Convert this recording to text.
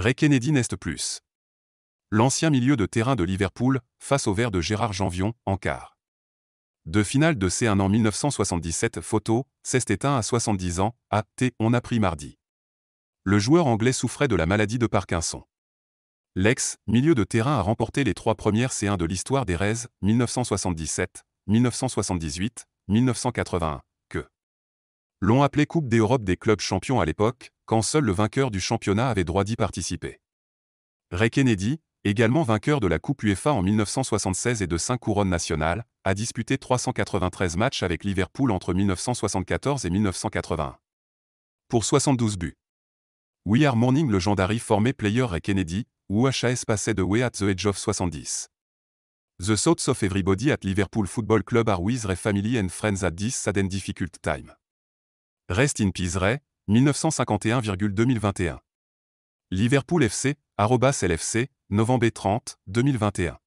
Ray Kennedy Nest Plus. L'ancien milieu de terrain de Liverpool, face au verre de Gérard Janvion, en quart. De finale de C1 en 1977, photo, c'est éteint à 70 ans, A. T, on a pris mardi. Le joueur anglais souffrait de la maladie de Parkinson. L'ex, milieu de terrain a remporté les trois premières C1 de l'histoire des Reds, 1977, 1978, 1981, que. L'on appelait Coupe d'Europe des clubs champions à l'époque, quand seul le vainqueur du championnat avait droit d'y participer. Ray Kennedy, également vainqueur de la Coupe UEFA en 1976 et de cinq couronnes nationales, a disputé 393 matchs avec Liverpool entre 1974 et 1980. Pour 72 buts. We Are Morning legendary formé player Ray Kennedy, où HAS passait de Way at the Age of 70. The Thoughts of Everybody at Liverpool Football Club are with Ray family and friends at this sudden difficult time. Rest in peace Ray, 1951,2021. Liverpool FC, arrobas LFC, novembre 30, 2021.